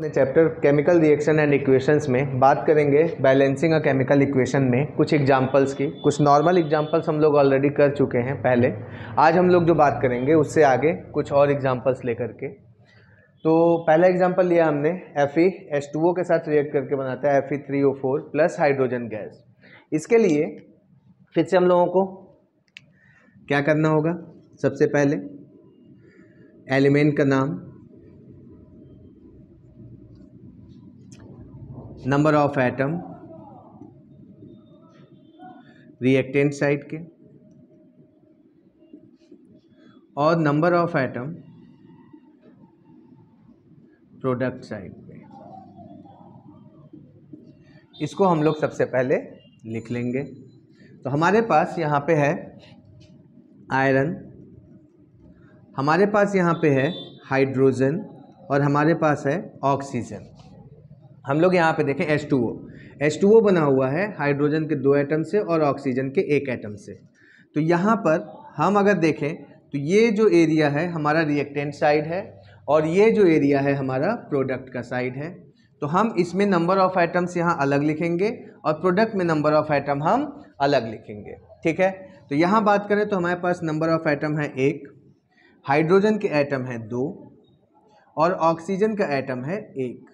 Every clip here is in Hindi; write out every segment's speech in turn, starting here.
अपने chapter chemical reaction and equations में बात करेंगे बैलेंसिंग अ केमिकल इक्वेशन में कुछ एग्जांपल्स की कुछ नॉर्मल एग्जांपल्स हम लोग ऑलरेडी कर चुके हैं पहले आज हम लोग जो बात करेंगे उससे आगे कुछ और एग्जांपल्स लेकर के तो पहला एग्जांपल लिया हमने F E S two O के साथ रिएक्ट करके बनाता है F E three O four plus hydrogen gas इसके लिए फिर से हम लोगों को क्या करना होगा सबसे पहले एलिमेंट का नाम number of atom reactant side के और number of atom product side पे इसको हम लोग सबसे पहले लिख लेंगे तो हमारे पास यहाँ पे है आयरन हमारे पास यहाँ पे है हाइड्रोजन और हमारे पास है ऑक्सीजन हम लोग यहाँ पे देखें S two O S two O बना हुआ है हाइड्रोजन के दो एटम से और ऑक्सीजन के एक एटम से तो यहाँ पर हम अगर देखें तो ये जो एरिया है हमारा रिएक्टेंट साइड है और ये जो एरिया है हमारा प्रोडक्ट का साइड है तो हम इसमें नंबर ऑफ आइटम्स यहाँ अलग लिखेंगे और प्रोडक्ट में नंबर ऑफ आइटम हम अलग लिखेंगे ठीक है तो यहाँ बात करें तो हमारे पास नंबर ऑफ आइटम है एक हाइड्रोजन के आइटम है दो और ऑक्सीजन का आइटम है एक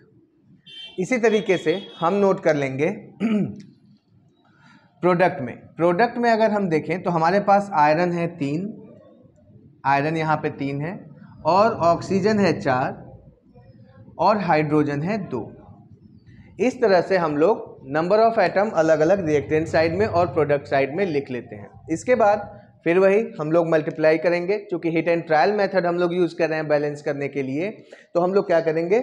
इसी तरीके से हम नोट कर लेंगे प्रोडक्ट में प्रोडक्ट में अगर हम देखें तो हमारे पास आयरन है तीन आयरन यहाँ पे तीन है और ऑक्सीजन है चार और हाइड्रोजन है दो इस तरह से हम लोग नंबर ऑफ एटम अलग अलग रिएक्टेंट साइड में और प्रोडक्ट साइड में लिख लेते हैं इसके बाद फिर वही हम लोग मल्टीप्लाई करेंगे क्योंकि हिट एंड ट्रायल मेथड हम लोग यूज़ कर रहे हैं बैलेंस करने के लिए तो हम लोग क्या करेंगे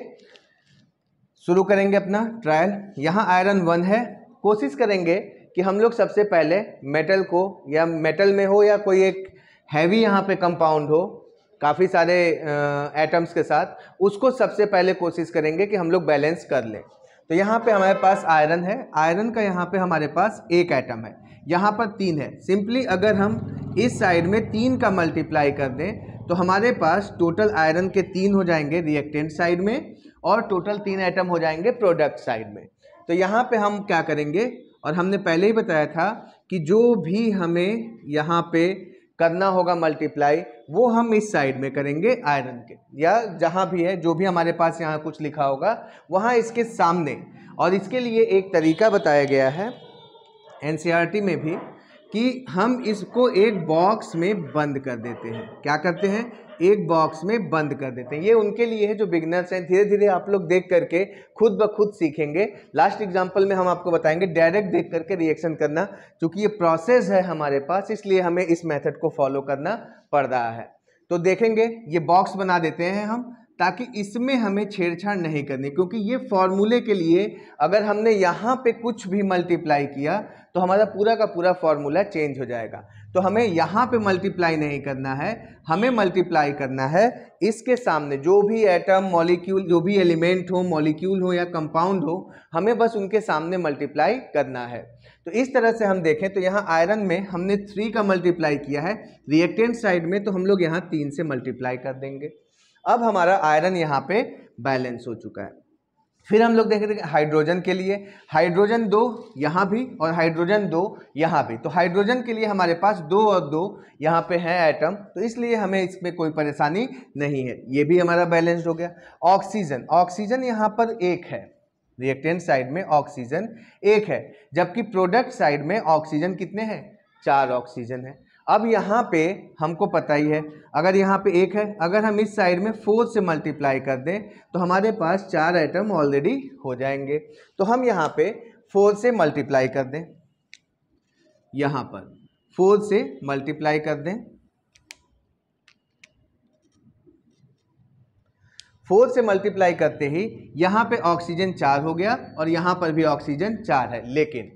शुरू करेंगे अपना ट्रायल यहाँ आयरन वन है कोशिश करेंगे कि हम लोग सबसे पहले मेटल को या मेटल में हो या कोई एक हैवी यहाँ पे कंपाउंड हो काफ़ी सारे एटम्स के साथ उसको सबसे पहले कोशिश करेंगे कि हम लोग बैलेंस कर लें तो यहाँ पे हमारे पास आयरन है आयरन का यहाँ पे हमारे पास एक एटम है यहाँ पर तीन है सिंपली अगर हम इस साइड में तीन का मल्टीप्लाई कर दें तो हमारे पास टोटल आयरन के तीन हो जाएंगे रिएक्टेंट साइड में और टोटल तीन आइटम हो जाएंगे प्रोडक्ट साइड में तो यहाँ पे हम क्या करेंगे और हमने पहले ही बताया था कि जो भी हमें यहाँ पे करना होगा मल्टीप्लाई वो हम इस साइड में करेंगे आयरन के या जहाँ भी है जो भी हमारे पास यहाँ कुछ लिखा होगा वहाँ इसके सामने और इसके लिए एक तरीका बताया गया है एन e में भी कि हम इसको एक बॉक्स में बंद कर देते हैं क्या करते हैं एक बॉक्स में बंद कर देते हैं ये उनके लिए है जो बिगनर्स हैं धीरे धीरे आप लोग देख करके खुद ब खुद सीखेंगे लास्ट एग्जाम्पल में हम आपको बताएंगे डायरेक्ट देख करके रिएक्शन करना चूँकि ये प्रोसेस है हमारे पास इसलिए हमें इस मेथड को फॉलो करना पड़ रहा है तो देखेंगे ये बॉक्स बना देते हैं हम ताकि इसमें हमें छेड़छाड़ नहीं करनी क्योंकि ये फॉर्मूले के लिए अगर हमने यहाँ पे कुछ भी मल्टीप्लाई किया तो हमारा पूरा का पूरा फॉर्मूला चेंज हो जाएगा तो हमें यहाँ पे मल्टीप्लाई नहीं करना है हमें मल्टीप्लाई करना है इसके सामने जो भी एटम मॉलिक्यूल जो भी एलिमेंट हो मॉलिक्यूल हो या कंपाउंड हो हमें बस उनके सामने मल्टीप्लाई करना है तो इस तरह से हम देखें तो यहाँ आयरन में हमने थ्री का मल्टीप्लाई किया है रिएक्टेंट साइड में तो हम लोग यहाँ तीन से मल्टीप्लाई कर देंगे अब हमारा आयरन यहाँ पर बैलेंस हो चुका है फिर हम लोग देखेंगे हाइड्रोजन के लिए हाइड्रोजन दो यहाँ भी और हाइड्रोजन दो यहाँ भी तो हाइड्रोजन के लिए हमारे पास दो और दो यहाँ पे है एटम तो इसलिए हमें इसमें कोई परेशानी नहीं है ये भी हमारा बैलेंस्ड हो गया ऑक्सीजन ऑक्सीजन यहाँ पर एक है रिएक्टेंट साइड में ऑक्सीजन एक है जबकि प्रोडक्ट साइड में ऑक्सीजन कितने हैं चार ऑक्सीजन है अब यहाँ पे हमको पता ही है अगर यहाँ पे एक है अगर हम इस साइड में फोर से मल्टीप्लाई कर दें तो हमारे पास चार आइटम ऑलरेडी हो जाएंगे तो हम यहाँ पे फोर से मल्टीप्लाई कर दें यहाँ पर फोर से मल्टीप्लाई कर दें फोर से मल्टीप्लाई करते ही यहाँ पे ऑक्सीजन चार हो गया और यहाँ पर भी ऑक्सीजन चार है लेकिन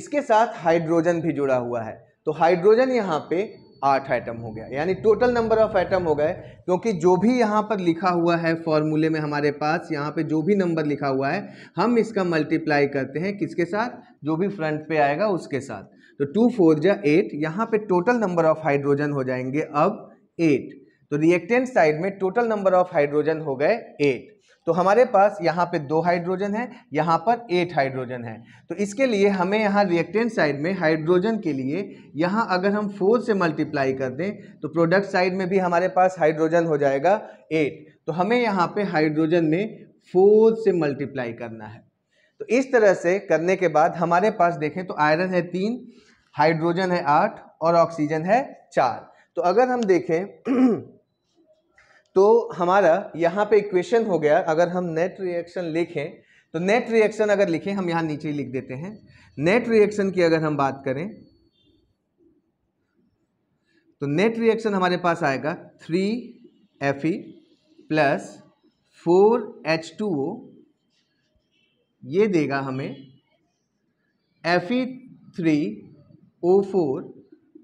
इसके साथ हाइड्रोजन भी जुड़ा हुआ है तो हाइड्रोजन यहाँ पे आठ आइटम हो गया यानी टोटल नंबर ऑफ आइटम हो गए क्योंकि जो भी यहाँ पर लिखा हुआ है फॉर्मूले में हमारे पास यहाँ पे जो भी नंबर लिखा हुआ है हम इसका मल्टीप्लाई करते हैं किसके साथ जो भी फ्रंट पे आएगा उसके साथ तो टू फोर जा एट यहाँ पे टोटल नंबर ऑफ हाइड्रोजन हो जाएंगे अब एट तो रिएक्टेंट साइड में टोटल नंबर ऑफ हाइड्रोजन हो गए एट तो हमारे पास यहाँ पे दो हाइड्रोजन है यहाँ पर एट हाइड्रोजन है तो इसके लिए हमें यहाँ रिएक्टेंट साइड में हाइड्रोजन के लिए यहाँ अगर हम फोर से मल्टीप्लाई कर दें तो प्रोडक्ट साइड में भी हमारे पास हाइड्रोजन हो जाएगा एट तो हमें यहाँ पे हाइड्रोजन में फोर से मल्टीप्लाई करना है तो इस तरह से करने के बाद हमारे पास देखें तो आयरन है तीन हाइड्रोजन है आठ और ऑक्सीजन है चार तो अगर हम देखें तो हमारा यहाँ पे इक्वेशन हो गया अगर हम नेट रिएक्शन लिखें तो नेट रिएक्शन अगर लिखें हम यहाँ नीचे लिख देते हैं नेट रिएक्शन की अगर हम बात करें तो नेट रिएक्शन हमारे पास आएगा three F E plus four H two O ये देगा हमें F E three O four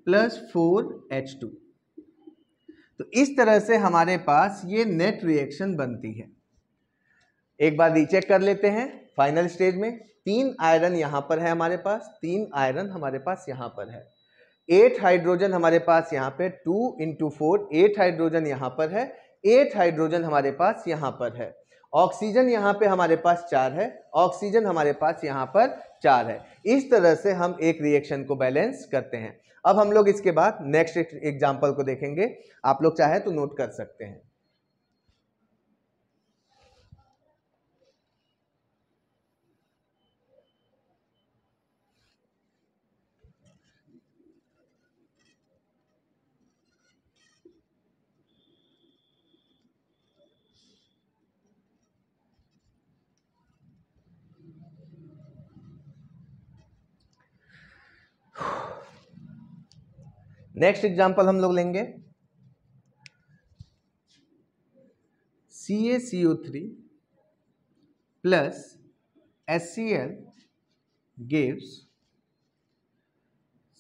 plus four H two तो इस तरह से हमारे पास ये नेट रिएक्शन बनती है एक बार रीचेक कर लेते हैं फाइनल स्टेज में तीन आयरन यहाँ पर है हमारे पास तीन आयरन हमारे पास यहाँ पर है एट हाइड्रोजन हमारे पास यहाँ पे two into four eight hydrogen यहाँ पर है एट हाइड्रोजन हमारे पास यहाँ पर है ऑक्सीजन यहाँ पे हमारे पास चार है ऑक्सीजन हमारे पास यहाँ पर चार है इस तरह से हम एक रिएक्शन को बैलेंस करते हैं अब हम लोग इसके बाद नेक्स्ट एग्जाम्पल को देखेंगे आप लोग चाहे तो नोट कर सकते हैं नेक्स्ट एग्जाम्पल हम लोग लेंगे C A C O three plus S C L gives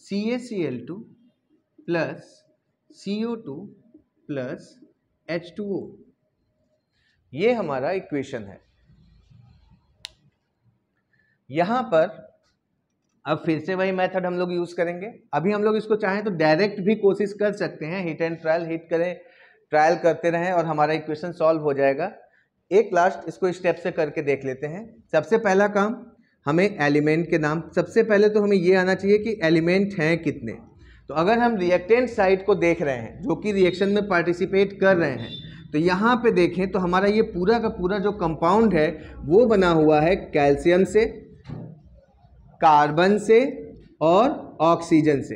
C A C L two plus C O two plus H two O ये हमारा इक्वेशन है यहां पर अब फिर से वही मेथड हम लोग यूज़ करेंगे अभी हम लोग इसको चाहें तो डायरेक्ट भी कोशिश कर सकते हैं हिट एंड ट्रायल हिट करें ट्रायल करते रहें और हमारा इक्वेशन सॉल्व हो जाएगा एक लास्ट इसको स्टेप से करके देख लेते हैं सबसे पहला काम हमें एलिमेंट के नाम सबसे पहले तो हमें ये आना चाहिए कि एलिमेंट हैं कितने तो अगर हम रिएक्टेंट साइड को देख रहे हैं जो कि रिएक्शन में पार्टिसिपेट कर रहे हैं तो यहाँ पे देखें तो हमारा ये पूरा का पूरा जो कंपाउंड है वो बना हुआ है कैल्शियम से कार्बन से और ऑक्सीजन से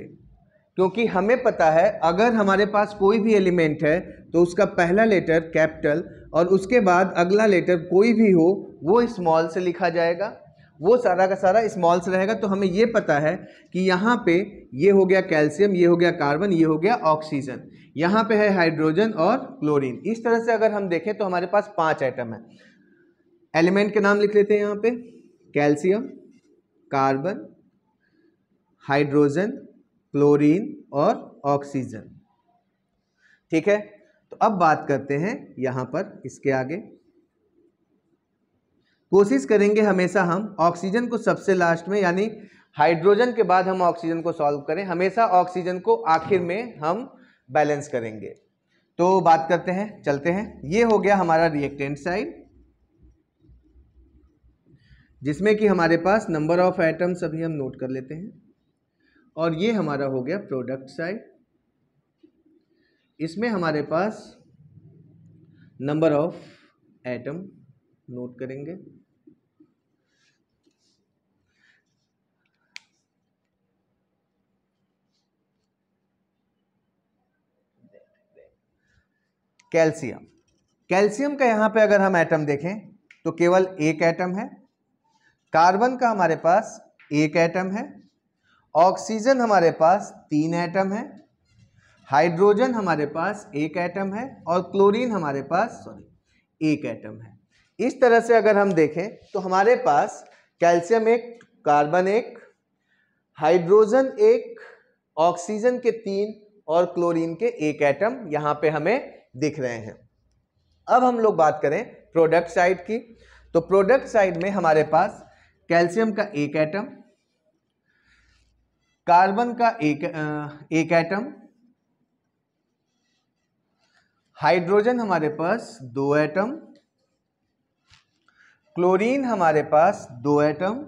क्योंकि हमें पता है अगर हमारे पास कोई भी एलिमेंट है तो उसका पहला लेटर कैपिटल और उसके बाद अगला लेटर कोई भी हो वो स्मॉल से लिखा जाएगा वो सारा का सारा स्मॉल से रहेगा तो हमें ये पता है कि यहाँ पे ये हो गया कैल्शियम ये हो गया कार्बन ये हो गया ऑक्सीजन यहाँ पे है हाइड्रोजन और क्लोरीन इस तरह से अगर हम देखें तो हमारे पास पांच आइटम है एलिमेंट के नाम लिख लेते हैं यहाँ पे कैल्शियम कार्बन हाइड्रोजन क्लोरीन और ऑक्सीजन ठीक है तो अब बात करते हैं यहाँ पर इसके आगे कोशिश करेंगे हमेशा हम ऑक्सीजन को सबसे लास्ट में यानी हाइड्रोजन के बाद हम ऑक्सीजन को सॉल्व करें हमेशा ऑक्सीजन को आखिर में हम बैलेंस करेंगे तो बात करते हैं चलते हैं ये हो गया हमारा रिएक्टेंट साइड जिसमें कि हमारे पास नंबर ऑफ आइटम्स अभी हम नोट कर लेते हैं और ये हमारा हो गया प्रोडक्ट साइड इसमें हमारे पास नंबर ऑफ एटम नोट करेंगे कैल्शियम कैल्शियम का यहां पे अगर हम एटम देखें तो केवल एक एटम है कार्बन का हमारे पास एक एटम है ऑक्सीजन हमारे पास तीन एटम है हाइड्रोजन हमारे पास एक एटम है और क्लोरीन हमारे पास सॉरी एक एटम है इस तरह से अगर हम देखें तो हमारे पास कैल्शियम एक कार्बन एक हाइड्रोजन एक ऑक्सीजन के तीन और क्लोरीन के एक एटम यहाँ पे हमें दिख रहे हैं अब हम लोग बात करें प्रोडक्ट साइड की तो प्रोडक्ट साइड में हमारे पास कैल्शियम का एक एटम कार्बन का एक एक एटम हाइड्रोजन हमारे पास दो एटम क्लोरीन हमारे पास दो एटम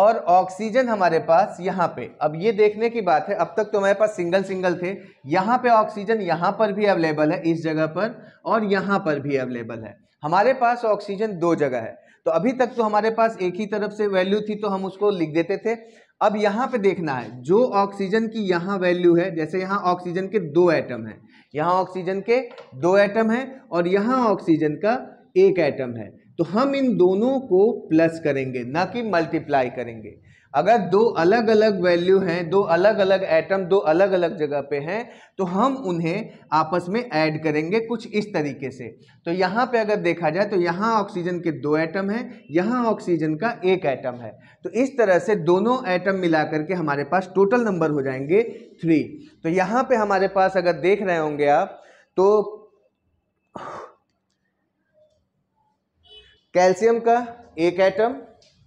और ऑक्सीजन हमारे पास यहाँ पे अब ये देखने की बात है अब तक तो हमारे पास सिंगल सिंगल थे यहाँ पे ऑक्सीजन यहाँ पर भी अवेलेबल है इस जगह पर और यहाँ पर भी अवेलेबल है हमारे पास ऑक्सीजन दो जगह है तो अभी तक तो हमारे पास एक ही तरफ से वैल्यू थी तो हम उसको लिख देते थे अब यहाँ पे देखना है जो ऑक्सीजन की यहाँ वैल्यू है जैसे यहाँ ऑक्सीजन के दो एटम हैं यहाँ ऑक्सीजन के दो एटम हैं और यहाँ ऑक्सीजन का एक एटम है तो हम इन दोनों को प्लस करेंगे ना कि मल्टीप्लाई करेंगे अगर दो अलग अलग वैल्यू हैं दो अलग अलग एटम दो अलग अलग जगह पे हैं तो हम उन्हें आपस में ऐड करेंगे कुछ इस तरीके से तो यहाँ पे अगर देखा जाए तो यहाँ ऑक्सीजन के दो एटम हैं यहाँ ऑक्सीजन का एक एटम है तो इस तरह से दोनों एटम मिला करके हमारे पास टोटल नंबर हो जाएंगे थ्री तो यहाँ पे हमारे पास अगर देख रहे होंगे आप तो कैल्शियम का एक एटम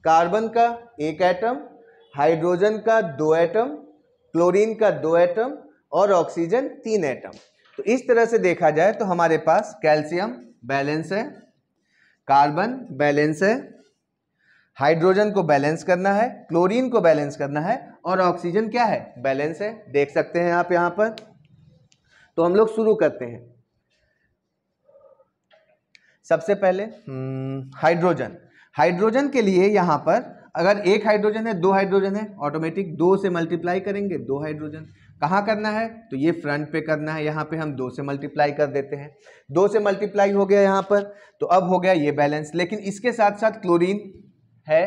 कार्बन का एक एटम हाइड्रोजन का दो एटम क्लोरीन का दो एटम और ऑक्सीजन तीन एटम तो इस तरह से देखा जाए तो हमारे पास कैल्शियम बैलेंस है कार्बन बैलेंस है हाइड्रोजन को बैलेंस करना है क्लोरीन को बैलेंस करना है और ऑक्सीजन क्या है बैलेंस है देख सकते हैं आप यहाँ पर तो हम लोग शुरू करते हैं सबसे पहले हम्म, हाइड्रोजन हाइड्रोजन के लिए यहाँ पर अगर एक हाइड्रोजन है दो हाइड्रोजन है ऑटोमेटिक दो से मल्टीप्लाई करेंगे दो हाइड्रोजन कहाँ करना है तो ये फ्रंट पे करना है यहाँ पे हम दो से मल्टीप्लाई कर देते हैं दो से मल्टीप्लाई हो गया यहाँ पर तो अब हो गया ये बैलेंस लेकिन इसके साथ साथ क्लोरीन है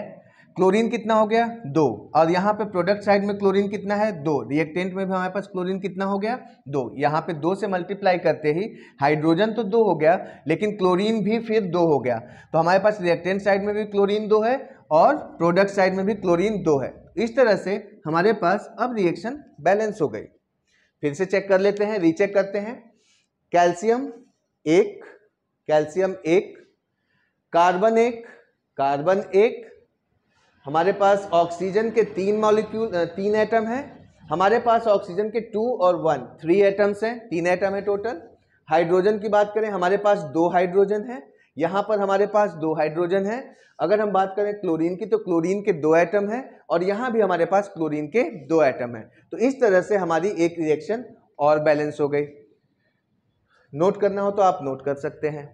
क्लोरीन कितना हो गया दो और यहाँ पे प्रोडक्ट साइड में क्लोरीन कितना है दो रिएक्टेंट में भी हमारे पास क्लोरीन कितना हो गया दो यहाँ पे दो से मल्टीप्लाई करते ही हाइड्रोजन तो दो हो गया लेकिन क्लोरीन भी फिर दो हो गया तो हमारे पास रिएक्टेंट साइड में भी क्लोरीन दो है और प्रोडक्ट साइड में भी क्लोरीन दो है इस तरह से हमारे पास अब रिएक्शन बैलेंस हो गई फिर से चेक कर लेते हैं रीचेक करते हैं कैल्शियम एक कैल्शियम एक कार्बन एक कार्बन एक हमारे पास ऑक्सीजन के तीन मॉलिक्यूल तीन एटम हैं हमारे पास ऑक्सीजन के टू और वन थ्री एटम्स हैं तीन एटम है टोटल हाइड्रोजन की बात करें हमारे पास दो हाइड्रोजन है यहाँ पर हमारे पास दो हाइड्रोजन है अगर हम बात करें क्लोरीन की तो क्लोरीन के दो एटम हैं और यहाँ भी हमारे पास क्लोरीन के दो एटम हैं तो इस तरह से हमारी एक रिएक्शन और बैलेंस हो गई नोट करना हो तो आप नोट कर सकते हैं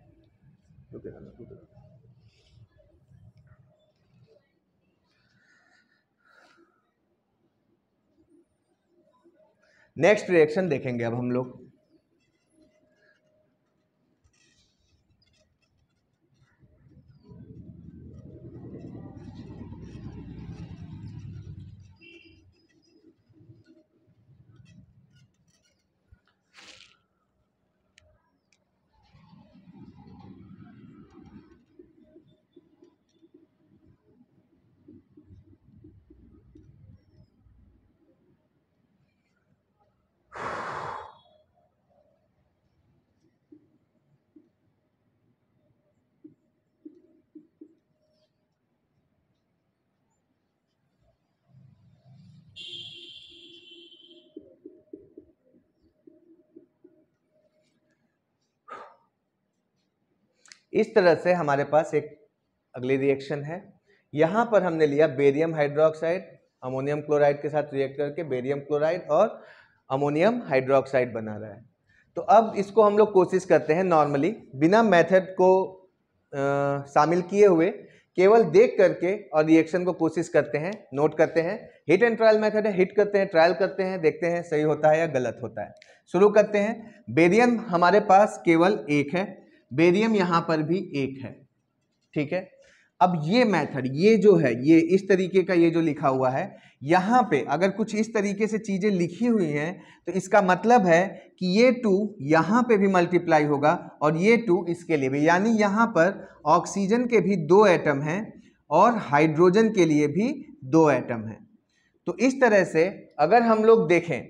नेक्स्ट रिएक्शन देखेंगे अब हम लोग इस तरह से हमारे पास एक अगली रिएक्शन है यहाँ पर हमने लिया बेरियम हाइड्रोक्साइड अमोनियम क्लोराइड के साथ रिएक्ट करके बेरियम क्लोराइड और अमोनियम हाइड्रोक्साइड बना रहा है तो अब इसको हम लोग कोशिश करते हैं नॉर्मली बिना मेथड को शामिल किए हुए केवल देख करके और रिएक्शन को कोशिश करते हैं नोट करते हैं हिट एंड ट्रायल मेथड है हिट करते हैं ट्रायल करते हैं देखते हैं सही होता है या गलत होता है शुरू करते हैं बेरियम हमारे पास केवल एक है बेरियम यहाँ पर भी एक है ठीक है अब ये मेथड ये जो है ये इस तरीके का ये जो लिखा हुआ है यहाँ पे अगर कुछ इस तरीके से चीज़ें लिखी हुई हैं तो इसका मतलब है कि ये टू यहाँ पे भी मल्टीप्लाई होगा और ये टू इसके लिए भी यानी यहाँ पर ऑक्सीजन के भी दो एटम हैं और हाइड्रोजन के लिए भी दो एटम हैं तो इस तरह से अगर हम लोग देखें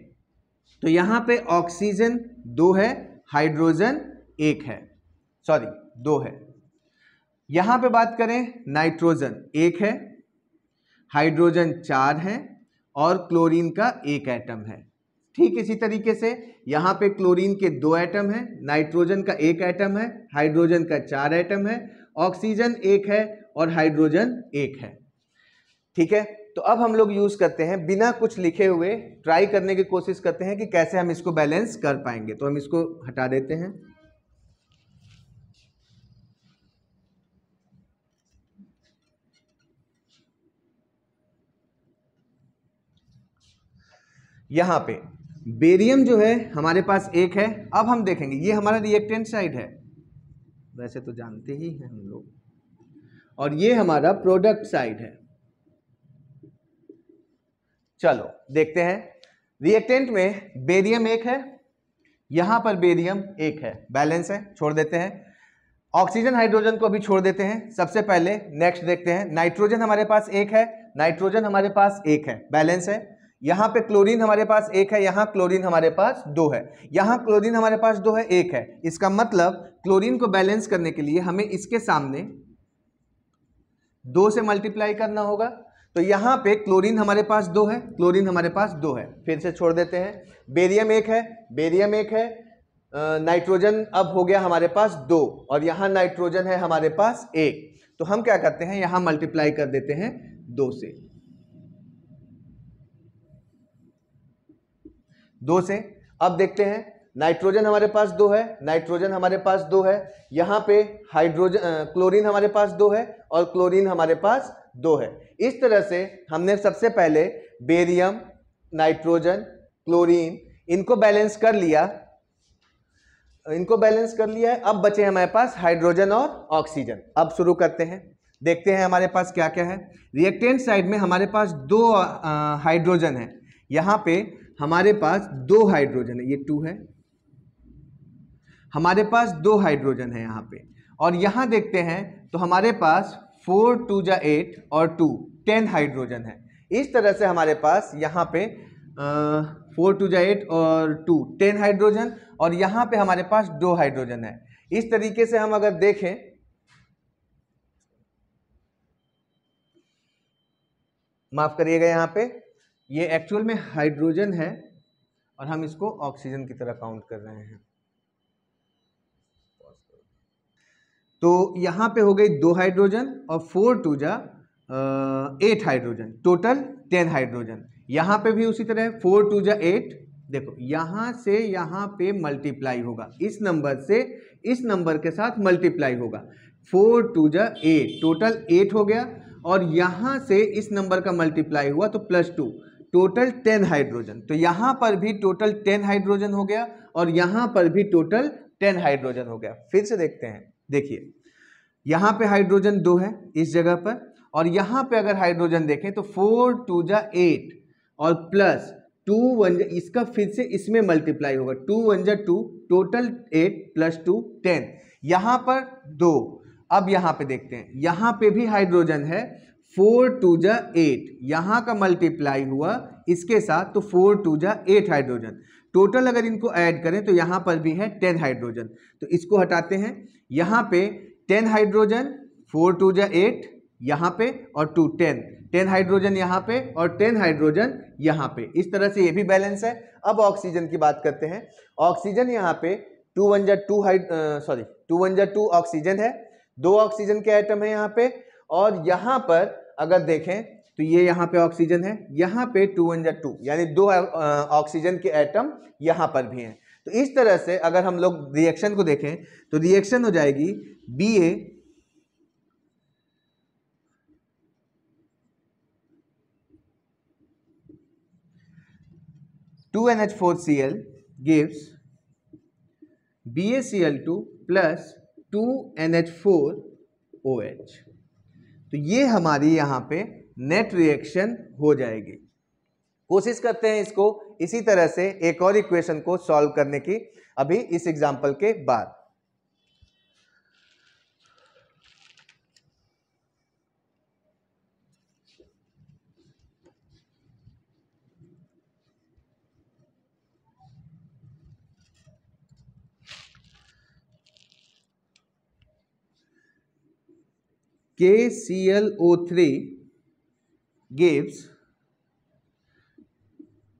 तो यहाँ पे ऑक्सीजन दो है हाइड्रोजन एक है सॉरी दो है यहां पे बात करें नाइट्रोजन एक है हाइड्रोजन चार है और क्लोरीन का एक एटम है ठीक इसी तरीके से यहाँ पे क्लोरीन के दो एटम हैं नाइट्रोजन का एक एटम है हाइड्रोजन का चार एटम है ऑक्सीजन एक है और हाइड्रोजन एक है ठीक है तो अब हम लोग यूज़ करते हैं बिना कुछ लिखे हुए ट्राई करने की कोशिश करते हैं कि कैसे हम इसको बैलेंस कर पाएंगे तो हम इसको हटा देते हैं यहाँ पे बेरियम जो है हमारे पास एक है अब हम देखेंगे ये हमारा रिएक्टेंट साइड है वैसे तो जानते ही हैं हम लोग और ये हमारा प्रोडक्ट साइड है चलो देखते हैं रिएक्टेंट में बेरियम एक है यहाँ पर बेरियम एक है बैलेंस है छोड़ देते हैं ऑक्सीजन हाइड्रोजन को अभी छोड़ देते हैं सबसे पहले नेक्स्ट देखते हैं नाइट्रोजन हमारे पास एक है नाइट्रोजन हमारे पास एक है बैलेंस है यहां पे क्लोरीन हमारे पास एक है यहां क्लोरीन हमारे पास दो है यहां क्लोरीन हमारे पास दो है एक है इसका मतलब क्लोरीन को बैलेंस करने के लिए हमें इसके सामने दो से मल्टीप्लाई करना होगा तो यहां पे क्लोरीन हमारे पास दो है क्लोरीन हमारे पास दो है फिर से छोड़ देते हैं बेरियम एक है बेरियम एक है नाइट्रोजन अब हो गया हमारे पास दो और यहां नाइट्रोजन है हमारे पास एक तो हम क्या करते हैं यहां मल्टीप्लाई कर देते हैं दो से दो से अब देखते हैं नाइट्रोजन हमारे पास दो है नाइट्रोजन हमारे पास दो है यहाँ पे हाइड्रोजन क्लोरीन हमारे पास दो है और क्लोरीन हमारे पास दो है इस तरह से हमने सबसे पहले बेरियम नाइट्रोजन क्लोरीन इनको बैलेंस कर लिया इनको बैलेंस कर लिया है अब बचे हमारे पास हाइड्रोजन और ऑक्सीजन अब शुरू करते हैं देखते हैं हमारे पास क्या क्या है रिएक्टेंट साइड में हमारे पास दो हाइड्रोजन है यहाँ पे हमारे पास दो हाइड्रोजन है ये टू है हमारे पास दो हाइड्रोजन है यहाँ पे और यहाँ देखते हैं तो हमारे पास फोर टू जा एट और टू टेन हाइड्रोजन है इस तरह से हमारे पास यहाँ पे फोर टू जा एट और टू टेन हाइड्रोजन और यहाँ पे हमारे पास दो हाइड्रोजन है इस तरीके से हम अगर देखें माफ करिएगा यहाँ पे ये एक्चुअल में हाइड्रोजन है और हम इसको ऑक्सीजन की तरह काउंट कर रहे हैं तो यहाँ पे हो गई दो हाइड्रोजन और फोर टू जा eight hydrogen total ten hydrogen यहाँ पे भी उसी तरह फोर टू जा एट देखो यहाँ से यहाँ पे मल्टीप्लाई होगा इस नंबर से इस नंबर के साथ मल्टीप्लाई होगा फोर टू जा एट टोटल एट हो गया और यहाँ से इस नंबर का मल्टीप्लाई हुआ तो plus two total ten hydrogen तो यहाँ पर भी टोटल टेन हाइड्रोजन हो गया और यहाँ पर भी टोटल टेन हाइड्रोजन हो गया फिर से देखते हैं देखिए यहाँ पे हाइड्रोजन दो है इस जगह पर और यहाँ पे अगर हाइड्रोजन देखें तो फोर टू जा एट और प्लस टू वन जा इसका फिर से इसमें मल्टीप्लाई होगा टू वन जा two total eight plus two ten यहाँ पर दो अब यहाँ पे देखते हैं यहाँ पे भी हाइड्रोजन है फोर टू जा एट यहाँ का मल्टीप्लाई हुआ इसके साथ तो फोर टू जा एट हाइड्रोजन टोटल अगर इनको ऐड करें तो यहाँ पर भी है टेन हाइड्रोजन तो इसको हटाते हैं यहाँ पे टेन हाइड्रोजन फोर टू जा एट यहाँ पे और टू टेन टेन हाइड्रोजन यहाँ पे और टेन हाइड्रोजन यहाँ पे इस तरह से ये भी बैलेंस है अब ऑक्सीजन की बात करते हैं ऑक्सीजन यहाँ पे टू वन जा टू हाइड सॉरी टू वन जा टू ऑक्सीजन है दो ऑक्सीजन के आइटम है यहाँ पे और यहाँ पर अगर देखें तो ये यहाँ पे ऑक्सीजन है यहाँ पे टू वन या टू यानी दो ऑक्सीजन के एटम यहाँ पर भी हैं तो इस तरह से अगर हम लोग रिएक्शन को देखें तो रिएक्शन हो जाएगी B A two N H four C L gives B A C L two plus two N H four O H तो ये हमारी यहाँ पे नेट रिएक्शन हो जाएगी कोशिश करते हैं इसको इसी तरह से एक और इक्वेशन को सॉल्व करने की अभी इस एग्जाम्पल के बाद KClO3 gives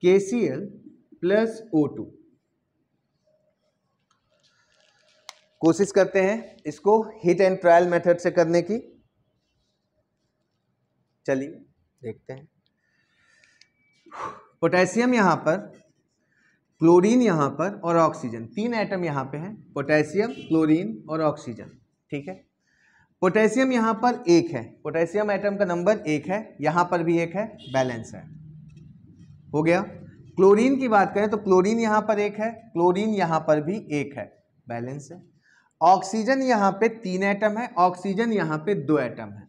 KCl plus O2 कोशिश करते हैं इसको हिट एंड ट्रायल मेथड से करने की चलिए देखते हैं पोटेशियम यहां पर क्लोरीन यहां पर और ऑक्सीजन तीन एटम यहां पे हैं पोटेशियम क्लोरीन और ऑक्सीजन ठीक है पोटेशियम यहाँ पर एक है पोटेशियम आइटम का नंबर एक है यहाँ पर भी एक है बैलेंस है हो गया क्लोरीन की बात करें तो क्लोरीन यहाँ पर एक है क्लोरीन यहाँ पर भी एक है बैलेंस है ऑक्सीजन यहाँ पे तीन एटम है ऑक्सीजन यहाँ पे दो एटम है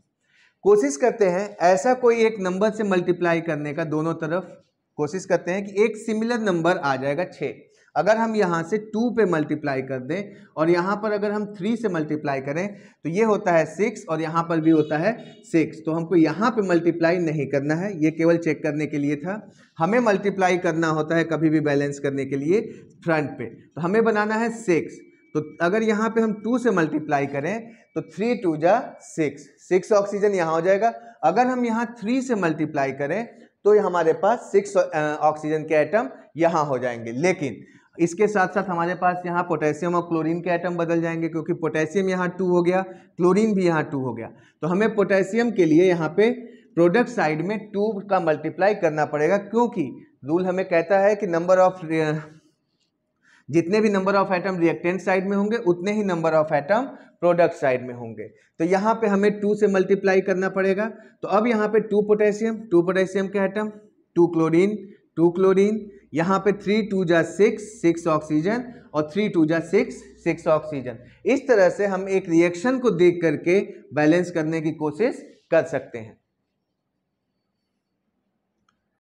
कोशिश करते हैं ऐसा कोई एक नंबर से मल्टीप्लाई करने का दोनों तरफ कोशिश करते हैं कि एक सिमिलर नंबर आ जाएगा छः अगर हम यहाँ से टू पे मल्टीप्लाई कर दें और यहाँ पर अगर हम थ्री से मल्टीप्लाई करें तो ये होता है सिक्स और यहाँ पर भी होता है सिक्स तो हमको यहाँ पे मल्टीप्लाई नहीं करना है ये केवल चेक करने के लिए था हमें मल्टीप्लाई करना होता है कभी भी बैलेंस करने के लिए फ्रंट पे तो हमें बनाना है सिक्स तो अगर यहाँ पे हम टू से मल्टीप्लाई करें तो थ्री टू जा सिक्स सिक्स ऑक्सीजन यहाँ हो जाएगा अगर हम यहाँ थ्री से मल्टीप्लाई करें तो हमारे पास सिक्स ऑक्सीजन के आइटम यहाँ हो जाएंगे लेकिन इसके साथ साथ हमारे पास यहाँ पोटेशियम और क्लोरीन के आइटम बदल जाएंगे क्योंकि पोटेशियम यहाँ टू हो गया क्लोरीन भी यहाँ टू हो गया तो हमें पोटेशियम के लिए यहाँ पे प्रोडक्ट साइड में टू का मल्टीप्लाई करना पड़ेगा क्योंकि रूल हमें कहता है कि नंबर ऑफ जितने भी number of item reactant side में होंगे उतने ही number of item product side में होंगे तो यहाँ पे हमें टू से मल्टीप्लाई करना पड़ेगा तो अब यहाँ पे टू पोटेशियम टू पोटेशियम के item two chlorine two chlorine यहाँ पे थ्री टू जा सिक्स सिक्स ऑक्सीजन और थ्री टू जा सिक्स सिक्स ऑक्सीजन इस तरह से हम एक रिएक्शन को देख करके बैलेंस करने की कोशिश कर सकते हैं